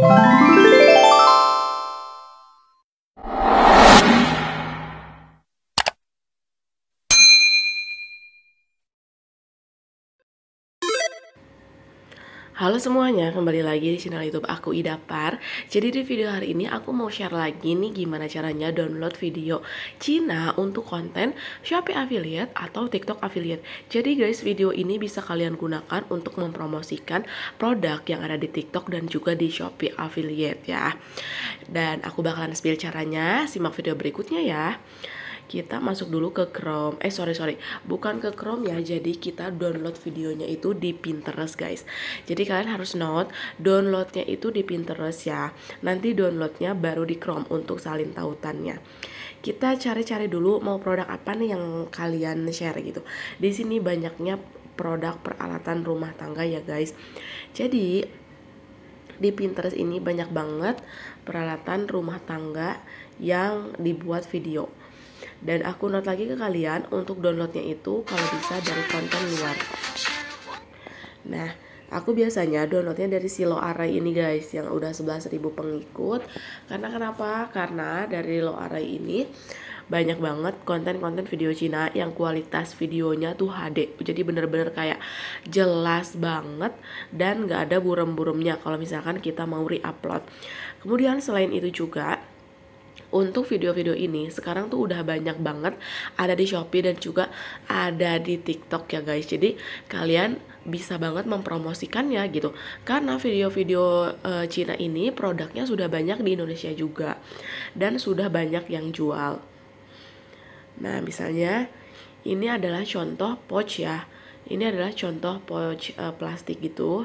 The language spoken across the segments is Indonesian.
Bye. Halo semuanya, kembali lagi di channel YouTube aku ida par Jadi di video hari ini aku mau share lagi nih gimana caranya download video Cina untuk konten Shopee affiliate atau TikTok affiliate. Jadi guys, video ini bisa kalian gunakan untuk mempromosikan produk yang ada di TikTok dan juga di Shopee affiliate ya. Dan aku bakalan spill caranya, simak video berikutnya ya kita masuk dulu ke Chrome. Eh sorry sorry, bukan ke Chrome ya. Jadi kita download videonya itu di Pinterest guys. Jadi kalian harus note downloadnya itu di Pinterest ya. Nanti downloadnya baru di Chrome untuk salin tautannya. Kita cari-cari dulu mau produk apa nih yang kalian share gitu. Di sini banyaknya produk peralatan rumah tangga ya guys. Jadi di Pinterest ini banyak banget peralatan rumah tangga yang dibuat video dan aku note lagi ke kalian untuk downloadnya itu kalau bisa dari konten luar. Nah, aku biasanya downloadnya dari Silo array ini guys yang udah 11.000 pengikut. Karena kenapa? Karena dari Lo array ini banyak banget konten-konten video Cina yang kualitas videonya tuh HD jadi bener-bener kayak jelas banget dan gak ada burem-buremnya kalau misalkan kita mau re-upload kemudian selain itu juga untuk video-video ini sekarang tuh udah banyak banget ada di Shopee dan juga ada di TikTok ya guys jadi kalian bisa banget mempromosikannya gitu karena video-video e, Cina ini produknya sudah banyak di Indonesia juga dan sudah banyak yang jual nah misalnya ini adalah contoh pouch ya ini adalah contoh pouch e, plastik gitu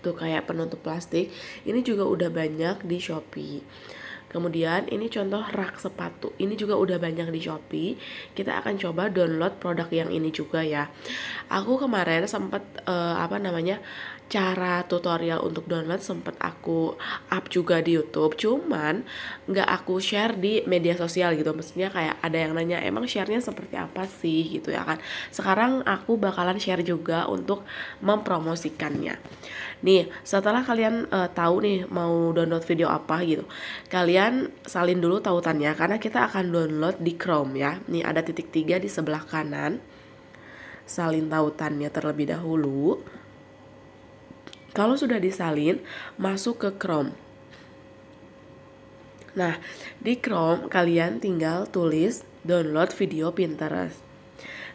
tuh kayak penutup plastik ini juga udah banyak di Shopee kemudian ini contoh rak sepatu ini juga udah banyak di Shopee kita akan coba download produk yang ini juga ya aku kemarin sempat uh, eh, apa namanya cara tutorial untuk download sempat aku up juga di YouTube cuman nggak aku share di media sosial gitu maksudnya kayak ada yang nanya emang sharenya seperti apa sih gitu ya kan sekarang aku bakalan share juga untuk mempromosikannya nih setelah kalian uh, tahu nih mau download video apa gitu kalian salin dulu tautannya karena kita akan download di Chrome ya nih ada titik tiga di sebelah kanan salin tautannya terlebih dahulu kalau sudah disalin, masuk ke Chrome. Nah, di Chrome kalian tinggal tulis download video Pinterest.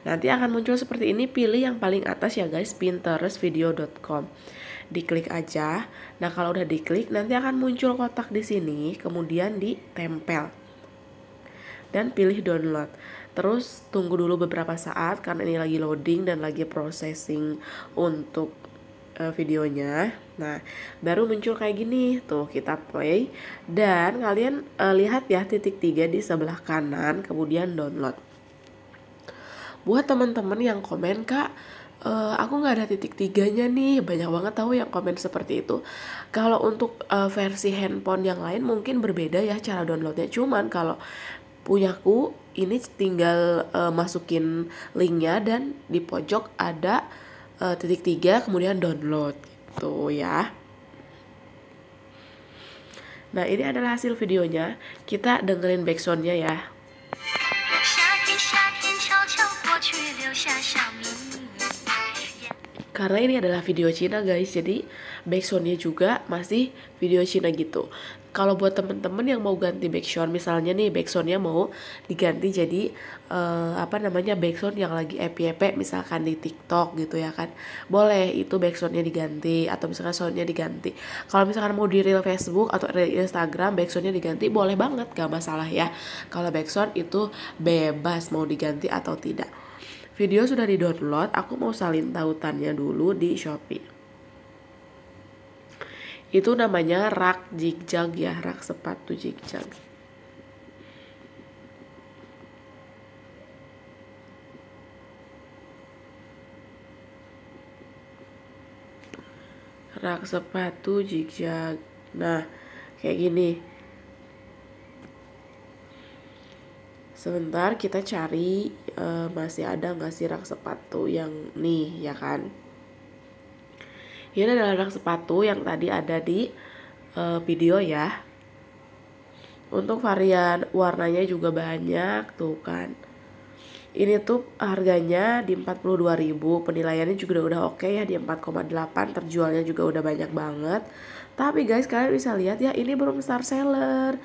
Nanti akan muncul seperti ini, pilih yang paling atas ya guys, pinterestvideo.com. Diklik aja. Nah, kalau udah diklik nanti akan muncul kotak di sini, kemudian ditempel. Dan pilih download. Terus tunggu dulu beberapa saat karena ini lagi loading dan lagi processing untuk uh, videonya. Nah, baru muncul kayak gini. Tuh, kita play dan kalian uh, lihat ya titik tiga di sebelah kanan, kemudian download. Buat teman-teman yang komen, Kak, Uh, aku nggak ada titik tiganya nih banyak banget tahu yang komen seperti itu kalau untuk uh, versi handphone yang lain mungkin berbeda ya cara downloadnya cuman kalau punyaku ini tinggal uh, masukin linknya dan di pojok ada Eh, titik tiga kemudian download gitu ya nah ini adalah hasil videonya kita dengerin backsoundnya ya karena ini adalah video Cina guys jadi backsoundnya juga masih video Cina gitu kalau buat temen-temen yang mau ganti backsound misalnya nih backsoundnya mau diganti jadi uh, apa namanya backsound yang lagi EPEP misalkan di TikTok gitu ya kan boleh itu backsoundnya diganti atau misalkan soundnya diganti kalau misalkan mau di real Facebook atau real Instagram backsoundnya diganti boleh banget gak masalah ya kalau backsound itu bebas mau diganti atau tidak video sudah di download aku mau salin tautannya dulu di Shopee itu namanya rak zigzag ya, rak sepatu zigzag. Rak sepatu zigzag. Nah, kayak gini. sebentar kita cari uh, masih ada nggak sih rak sepatu yang nih ya kan ini adalah rak sepatu yang tadi ada di uh, video ya. Untuk varian warnanya juga banyak tuh kan. Ini tuh harganya di 42.000, penilaiannya juga udah oke okay ya di 4,8, terjualnya juga udah banyak banget. Tapi guys, kalian bisa lihat ya ini belum star seller.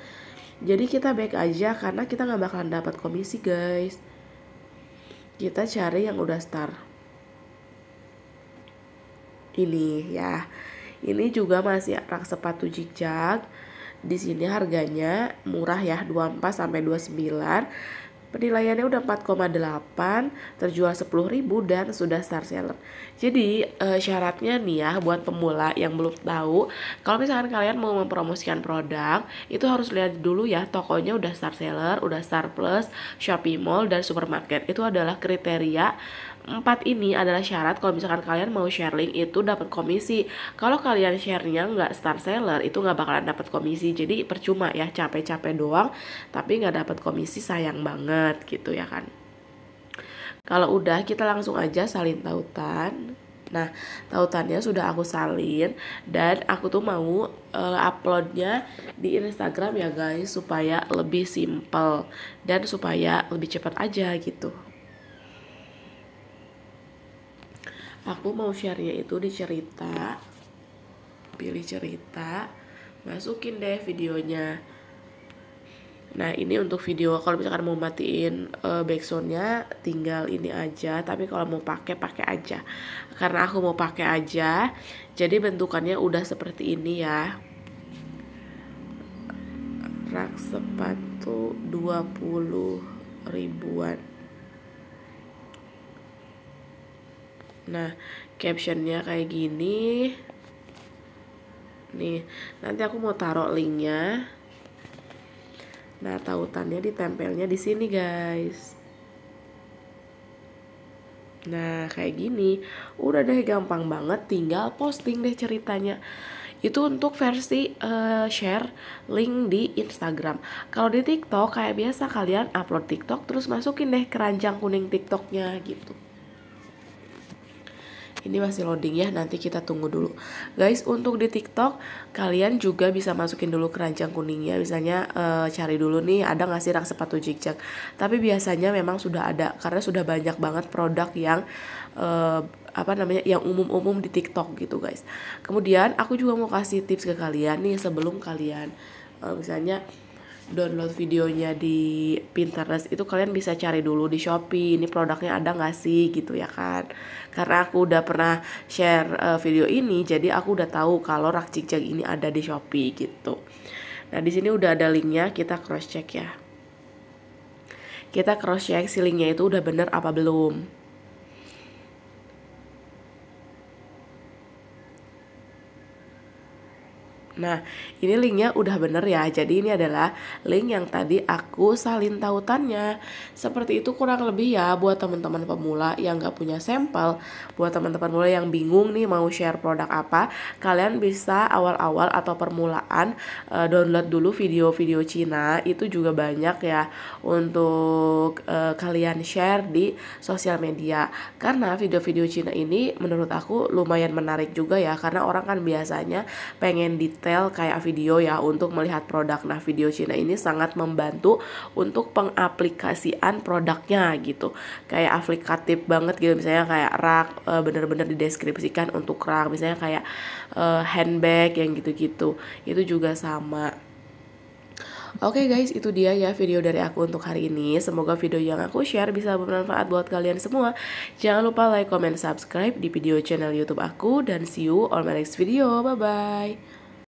Jadi kita back aja karena kita nggak bakalan dapat komisi guys. Kita cari yang udah star ini ya. Ini juga masih rak sepatu jejak. Di sini harganya murah ya, 24 sampai 29. Penilaiannya udah 4,8, terjual 10.000 dan sudah star seller. Jadi e, syaratnya nih ya buat pemula yang belum tahu, kalau misalkan kalian mau mempromosikan produk, itu harus lihat dulu ya tokonya udah star seller, udah star plus, Shopee Mall dan supermarket. Itu adalah kriteria empat ini adalah syarat kalau misalkan kalian mau share link itu dapat komisi. Kalau kalian sharenya nggak star seller itu nggak bakalan dapat komisi. Jadi percuma ya capek-capek doang tapi nggak dapat komisi sayang banget gitu ya kan. Kalau udah kita langsung aja salin tautan. Nah, tautannya sudah aku salin dan aku tuh mau uh, uploadnya di Instagram ya guys supaya lebih simple dan supaya lebih cepat aja gitu. aku mau share ya, itu di cerita pilih cerita masukin deh videonya nah ini untuk video kalau misalkan mau matiin uh, backsoundnya tinggal ini aja tapi kalau mau pakai pakai aja karena aku mau pakai aja jadi bentukannya udah seperti ini ya rak sepatu 20 ribuan Nah, captionnya kayak gini. Nih, nanti aku mau taruh linknya. Nah, tautannya ditempelnya di sini, guys. Nah, kayak gini. Udah deh gampang banget, tinggal posting deh ceritanya itu untuk versi uh, share link di Instagram. Kalau di TikTok kayak biasa kalian upload TikTok terus masukin deh keranjang kuning TikToknya gitu ini masih loading ya nanti kita tunggu dulu guys untuk di tiktok kalian juga bisa masukin dulu keranjang kuningnya misalnya e, cari dulu nih ada nggak sih rak sepatu jikjak tapi biasanya memang sudah ada karena sudah banyak banget produk yang e, apa namanya yang umum-umum di tiktok gitu guys kemudian aku juga mau kasih tips ke kalian nih sebelum kalian e, misalnya download videonya di Pinterest itu kalian bisa cari dulu di Shopee ini produknya ada nggak sih gitu ya kan karena aku udah pernah share uh, video ini jadi aku udah tahu kalau rak cikcak ini ada di Shopee gitu nah di sini udah ada linknya kita cross check ya kita cross check si linknya itu udah bener apa belum Nah, ini linknya udah bener ya. Jadi ini adalah link yang tadi aku salin tautannya. Seperti itu kurang lebih ya buat teman-teman pemula yang nggak punya sampel, buat teman-teman pemula yang bingung nih mau share produk apa, kalian bisa awal-awal atau permulaan uh, download dulu video-video Cina. Itu juga banyak ya untuk uh, kalian share di sosial media. Karena video-video Cina ini menurut aku lumayan menarik juga ya karena orang kan biasanya pengen detail detail kayak video ya untuk melihat produk. Nah, video Cina ini sangat membantu untuk pengaplikasian produknya gitu. Kayak aplikatif banget gitu misalnya kayak rak eh, bener-bener dideskripsikan untuk rak, misalnya kayak uh, handbag yang gitu-gitu. Itu juga sama. Oke okay guys, itu dia ya video dari aku untuk hari ini. Semoga video yang aku share bisa bermanfaat buat kalian semua. Jangan lupa like, comment, subscribe di video channel YouTube aku dan see you on my next video. Bye bye.